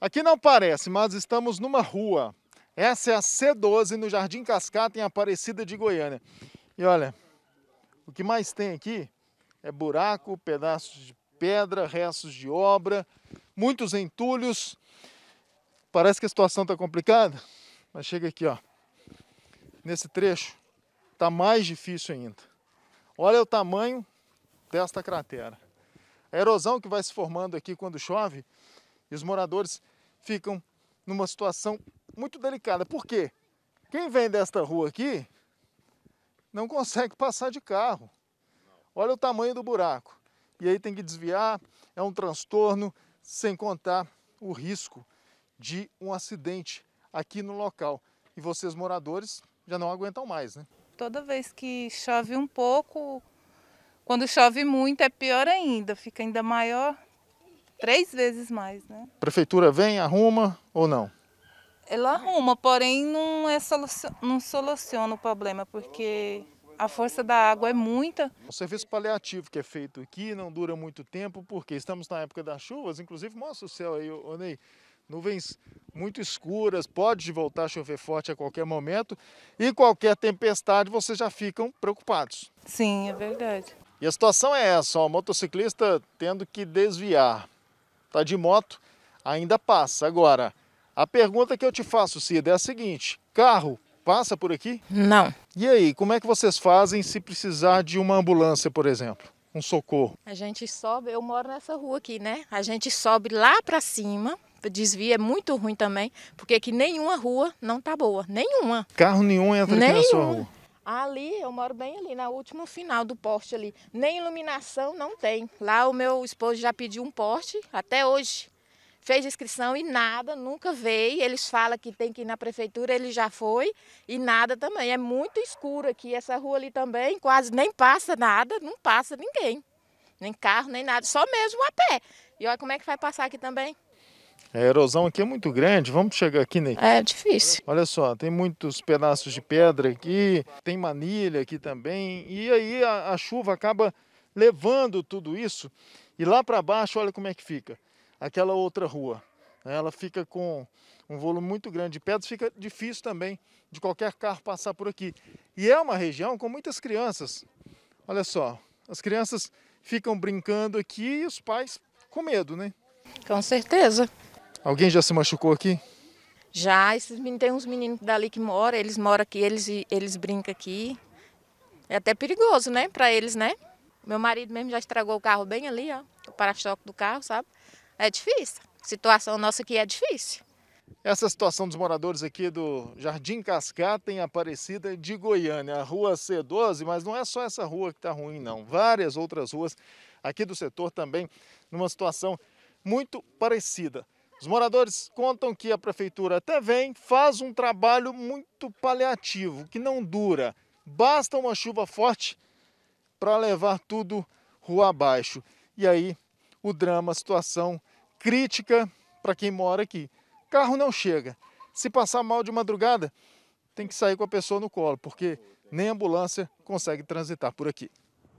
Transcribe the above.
Aqui não parece, mas estamos numa rua. Essa é a C12 no Jardim Cascata, em Aparecida de Goiânia. E olha, o que mais tem aqui é buraco, pedaços de pedra, restos de obra, muitos entulhos. Parece que a situação está complicada, mas chega aqui, ó. Nesse trecho, está mais difícil ainda. Olha o tamanho desta cratera. A erosão que vai se formando aqui quando chove, e os moradores ficam numa situação muito delicada. Por quê? Quem vem desta rua aqui não consegue passar de carro. Olha o tamanho do buraco. E aí tem que desviar, é um transtorno, sem contar o risco de um acidente aqui no local. E vocês moradores já não aguentam mais, né? Toda vez que chove um pouco, quando chove muito é pior ainda, fica ainda maior três vezes mais, né? Prefeitura vem, arruma ou não? Ela arruma, porém não, é soluciona, não soluciona o problema, porque a força da água é muita. O serviço paliativo que é feito aqui não dura muito tempo, porque estamos na época das chuvas, inclusive mostra o céu aí, Onei. Nuvens muito escuras, pode voltar a chover forte a qualquer momento e qualquer tempestade vocês já ficam preocupados. Sim, é verdade. E a situação é essa, ó, o motociclista tendo que desviar tá de moto, ainda passa. Agora, a pergunta que eu te faço, Cida, é a seguinte: carro passa por aqui? Não. E aí, como é que vocês fazem se precisar de uma ambulância, por exemplo? Um socorro? A gente sobe, eu moro nessa rua aqui, né? A gente sobe lá para cima. desvia. é muito ruim também, porque aqui nenhuma rua não tá boa, nenhuma. Carro nenhum entra nenhum. aqui na sua rua. Ali, eu moro bem ali, na último final do porte ali. Nem iluminação não tem. Lá o meu esposo já pediu um porte, até hoje. Fez inscrição e nada, nunca veio. Eles falam que tem que ir na prefeitura, ele já foi e nada também. É muito escuro aqui, essa rua ali também, quase nem passa nada, não passa ninguém. Nem carro, nem nada, só mesmo a pé. E olha como é que vai passar aqui também. A erosão aqui é muito grande, vamos chegar aqui, né? É difícil. Olha só, tem muitos pedaços de pedra aqui, tem manilha aqui também, e aí a, a chuva acaba levando tudo isso, e lá para baixo, olha como é que fica, aquela outra rua. Ela fica com um volume muito grande de pedras, fica difícil também de qualquer carro passar por aqui. E é uma região com muitas crianças. Olha só, as crianças ficam brincando aqui e os pais com medo, né? Com certeza. Alguém já se machucou aqui? Já, esses meninos, tem uns meninos dali que moram, eles moram aqui, eles, eles brincam aqui. É até perigoso, né, para eles, né? Meu marido mesmo já estragou o carro bem ali, ó, o para-choque do carro, sabe? É difícil. A situação nossa aqui é difícil. Essa situação dos moradores aqui do Jardim Cascata em Aparecida de Goiânia, a rua C12, mas não é só essa rua que está ruim não, várias outras ruas aqui do setor também numa situação muito parecida. Os moradores contam que a prefeitura até vem, faz um trabalho muito paliativo, que não dura. Basta uma chuva forte para levar tudo rua abaixo. E aí o drama, a situação crítica para quem mora aqui. Carro não chega. Se passar mal de madrugada, tem que sair com a pessoa no colo, porque nem ambulância consegue transitar por aqui.